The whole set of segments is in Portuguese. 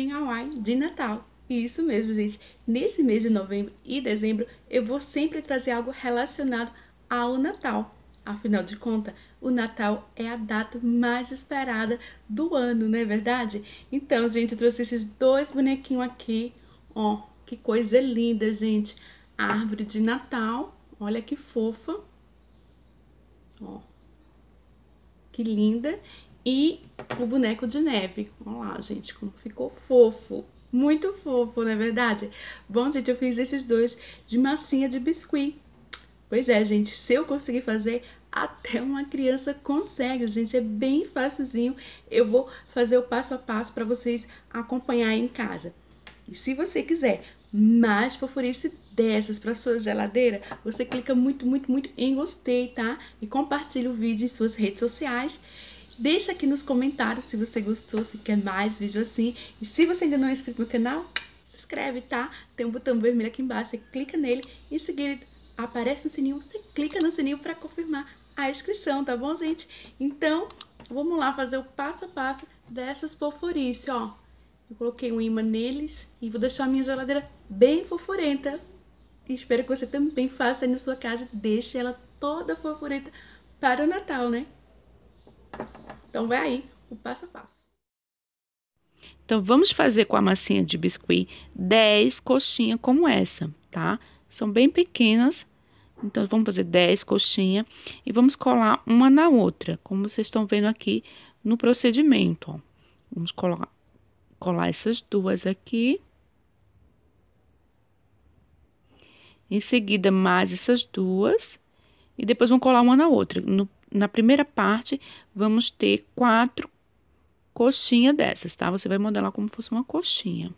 em Hawaii de Natal. E isso mesmo, gente. Nesse mês de novembro e dezembro, eu vou sempre trazer algo relacionado ao Natal. Afinal de contas, o Natal é a data mais esperada do ano, não é verdade? Então, gente, eu trouxe esses dois bonequinhos aqui. Ó, que coisa linda, gente. árvore de Natal, olha que fofa. Ó, que linda. E o boneco de neve. Olha lá, gente, como ficou fofo. Muito fofo, não é verdade? Bom, gente, eu fiz esses dois de massinha de biscuit. Pois é, gente, se eu conseguir fazer, até uma criança consegue, gente. É bem facilzinho. Eu vou fazer o passo a passo para vocês acompanhar em casa. E se você quiser mais fofurice dessas para sua geladeira, você clica muito, muito, muito em gostei, tá? E compartilha o vídeo em suas redes sociais. Deixa aqui nos comentários se você gostou, se quer mais vídeo assim. E se você ainda não é inscrito no canal, se inscreve, tá? Tem um botão vermelho aqui embaixo, você clica nele. Em seguida, aparece um sininho, você clica no sininho para confirmar a inscrição, tá bom, gente? Então, vamos lá fazer o passo a passo dessas polforices, ó. Eu coloquei um imã neles e vou deixar a minha geladeira bem fofurenta. espero que você também faça aí na sua casa, deixe ela toda fofurenta para o Natal, né? Então vai aí o passo a passo. Então vamos fazer com a massinha de biscuit 10 coxinhas como essa, tá? São bem pequenas. Então vamos fazer 10 coxinhas e vamos colar uma na outra, como vocês estão vendo aqui no procedimento, ó. Vamos colar colar essas duas aqui. Em seguida, mais essas duas. E depois vamos colar uma na outra, no na primeira parte, vamos ter quatro coxinhas dessas, tá? Você vai modelar como fosse uma coxinha.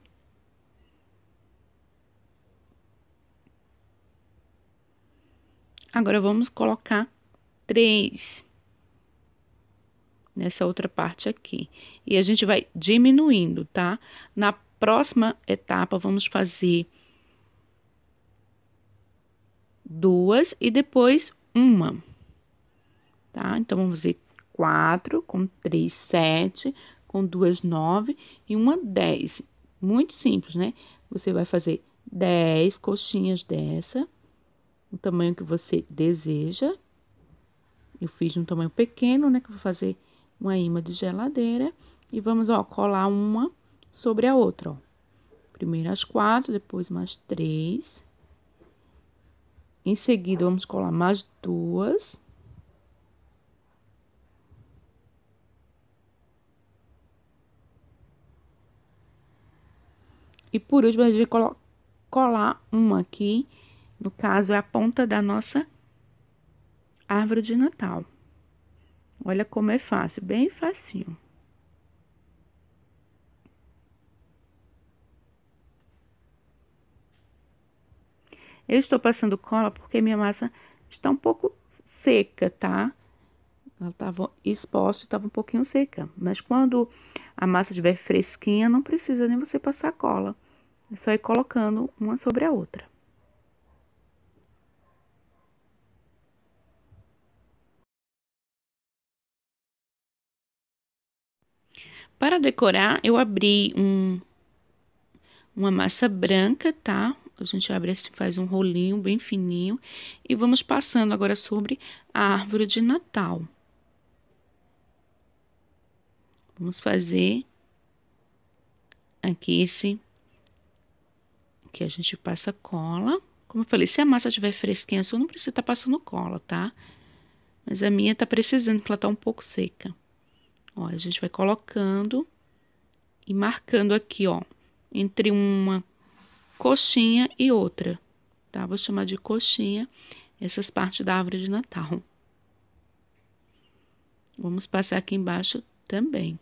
Agora, vamos colocar três nessa outra parte aqui. E a gente vai diminuindo, tá? Na próxima etapa, vamos fazer duas e depois uma tá? Então, vamos ver 4 com 3, 7, com 2, 9 e uma, 10. Muito simples, né? Você vai fazer 10 coxinhas dessa, o tamanho que você deseja. Eu fiz um tamanho pequeno, né? Que eu vou fazer uma imã de geladeira. E vamos, ó, colar uma sobre a outra, ó. Primeiro as quatro, depois mais três. Em seguida, vamos colar mais duas. E por último, a gente vai colar uma aqui, no caso, é a ponta da nossa árvore de Natal. Olha como é fácil, bem facinho. Eu estou passando cola porque minha massa está um pouco seca, tá? Ela estava exposta, e estava um pouquinho seca. Mas quando a massa estiver fresquinha, não precisa nem você passar cola. É só ir colocando uma sobre a outra. Para decorar, eu abri um, uma massa branca, tá? A gente abre assim, faz um rolinho bem fininho e vamos passando agora sobre a árvore de Natal. Vamos fazer aqui esse que a gente passa cola. Como eu falei, se a massa estiver fresquinha, a sua não precisa estar tá passando cola, tá? Mas a minha tá precisando, porque ela tá um pouco seca. Ó, a gente vai colocando e marcando aqui, ó, entre uma coxinha e outra, tá? Vou chamar de coxinha essas partes da árvore de Natal. Vamos passar aqui embaixo também.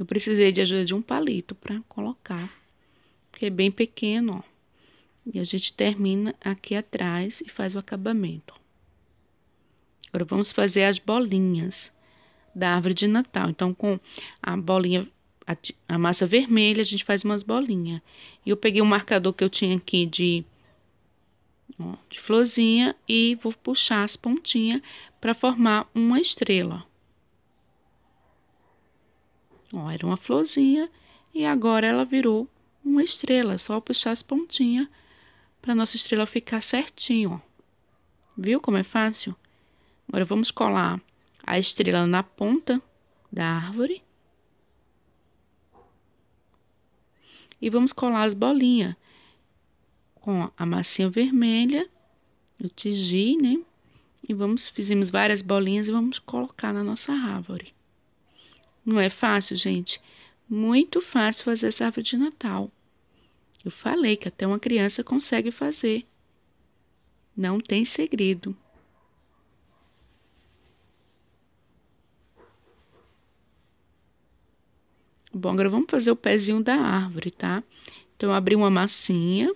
Eu precisei de ajuda de um palito para colocar, porque é bem pequeno, ó. E a gente termina aqui atrás e faz o acabamento. Agora, vamos fazer as bolinhas da árvore de Natal. Então, com a bolinha, a, a massa vermelha, a gente faz umas bolinhas. E eu peguei o um marcador que eu tinha aqui de, ó, de florzinha e vou puxar as pontinhas para formar uma estrela. Ó, era uma florzinha e agora ela virou uma estrela. Só puxar as pontinhas para nossa estrela ficar certinho, ó. Viu como é fácil? Agora vamos colar a estrela na ponta da árvore. E vamos colar as bolinhas com a massinha vermelha, o tigi, né? E vamos, fizemos várias bolinhas e vamos colocar na nossa árvore. Não é fácil, gente? Muito fácil fazer essa árvore de Natal. Eu falei que até uma criança consegue fazer. Não tem segredo. Bom, agora vamos fazer o pezinho da árvore, tá? Então, eu abri uma massinha.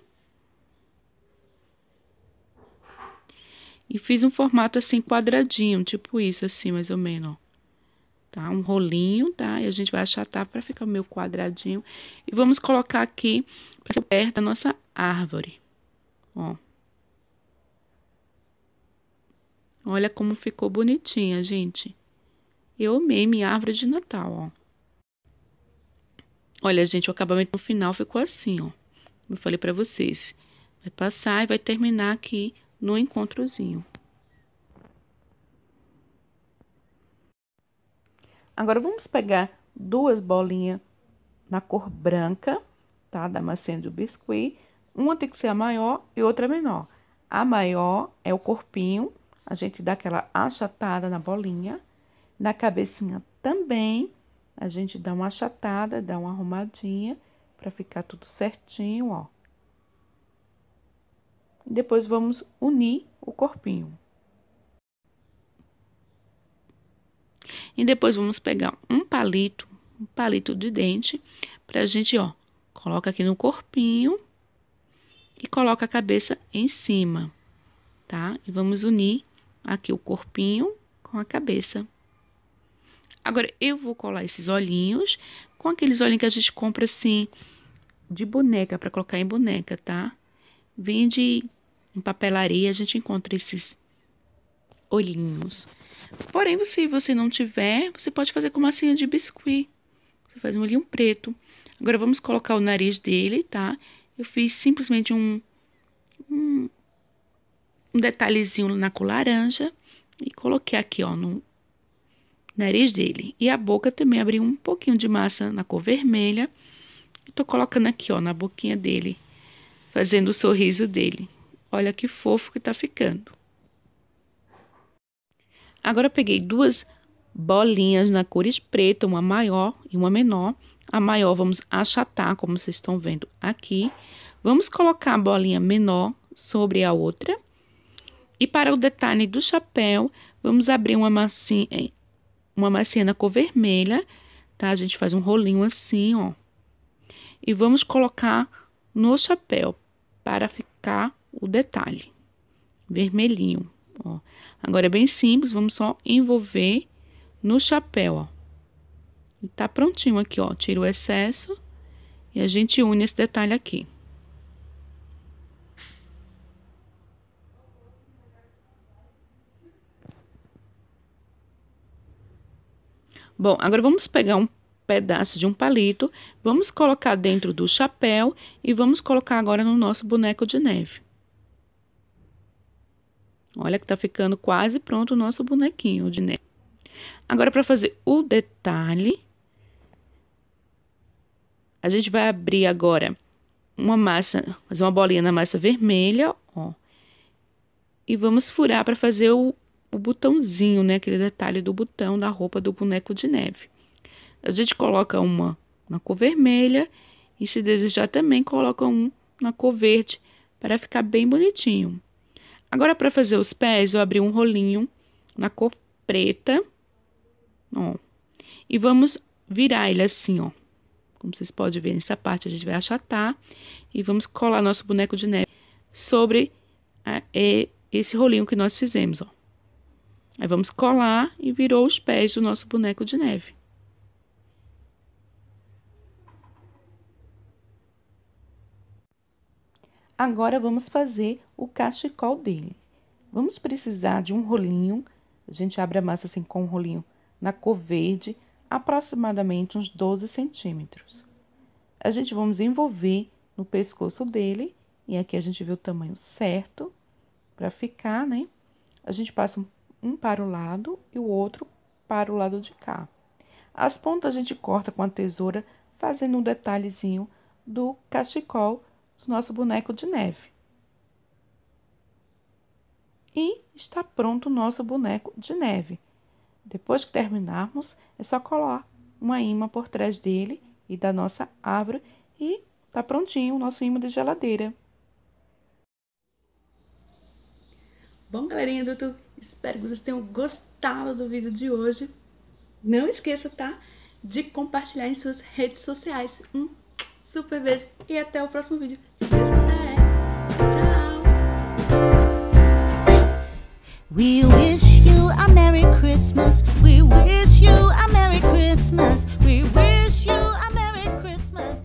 E fiz um formato assim quadradinho, tipo isso, assim, mais ou menos, ó tá? Um rolinho, tá? E a gente vai achatar para ficar meio quadradinho. E vamos colocar aqui perto da nossa árvore, ó. Olha como ficou bonitinha, gente. Eu amei minha árvore de Natal, ó. Olha, gente, o acabamento no final ficou assim, ó. Como eu falei para vocês. Vai passar e vai terminar aqui no encontrozinho. Agora vamos pegar duas bolinhas na cor branca, tá? Da maçã do biscuit. Uma tem que ser a maior e outra menor. A maior é o corpinho, a gente dá aquela achatada na bolinha. Na cabecinha também, a gente dá uma achatada, dá uma arrumadinha para ficar tudo certinho, ó. Depois vamos unir o corpinho. E depois vamos pegar um palito, um palito de dente, pra gente, ó, coloca aqui no corpinho e coloca a cabeça em cima, tá? E vamos unir aqui o corpinho com a cabeça. Agora, eu vou colar esses olhinhos com aqueles olhinhos que a gente compra, assim, de boneca, para colocar em boneca, tá? Vende em papelaria, a gente encontra esses olhinhos. Porém, se você não tiver, você pode fazer com massinha de biscuit. Você faz um olhinho preto. Agora, vamos colocar o nariz dele, tá? Eu fiz simplesmente um, um, um detalhezinho na cor laranja e coloquei aqui, ó, no nariz dele. E a boca também abri um pouquinho de massa na cor vermelha. E tô colocando aqui, ó, na boquinha dele, fazendo o sorriso dele. Olha que fofo que tá ficando. Agora eu peguei duas bolinhas na cores preta, uma maior e uma menor. A maior vamos achatar, como vocês estão vendo aqui. Vamos colocar a bolinha menor sobre a outra. E para o detalhe do chapéu, vamos abrir uma massinha, é, uma massinha na cor vermelha, tá? A gente faz um rolinho assim, ó. E vamos colocar no chapéu para ficar o detalhe vermelhinho. Ó. Agora é bem simples, vamos só envolver no chapéu, ó. E tá prontinho aqui, ó. Tira o excesso e a gente une esse detalhe aqui. Bom, agora vamos pegar um pedaço de um palito, vamos colocar dentro do chapéu e vamos colocar agora no nosso boneco de neve. Olha que tá ficando quase pronto o nosso bonequinho de neve. Agora, para fazer o detalhe, a gente vai abrir agora uma massa, fazer uma bolinha na massa vermelha, ó. E vamos furar para fazer o, o botãozinho, né? Aquele detalhe do botão da roupa do boneco de neve. A gente coloca uma na cor vermelha e, se desejar, também coloca um na cor verde para ficar bem bonitinho. Agora, para fazer os pés, eu abri um rolinho na cor preta, ó, e vamos virar ele assim, ó. Como vocês podem ver nessa parte, a gente vai achatar e vamos colar nosso boneco de neve sobre a, é, esse rolinho que nós fizemos, ó. Aí vamos colar e virou os pés do nosso boneco de neve. Agora vamos fazer o cachecol dele. Vamos precisar de um rolinho, a gente abre a massa assim com um rolinho na cor verde, aproximadamente uns 12 centímetros. A gente vamos envolver no pescoço dele, e aqui a gente vê o tamanho certo para ficar, né? A gente passa um para o lado e o outro para o lado de cá. As pontas a gente corta com a tesoura, fazendo um detalhezinho do cachecol do nosso boneco de neve. E está pronto o nosso boneco de neve. Depois que terminarmos, é só colar uma imã por trás dele e da nossa árvore e está prontinho o nosso imã de geladeira. Bom, galerinha do YouTube, espero que vocês tenham gostado do vídeo de hoje. Não esqueça, tá? De compartilhar em suas redes sociais. Um super beijo e até o próximo vídeo. Tchau! We wish you a Merry Christmas. We wish you a Merry Christmas. We wish you a Merry Christmas.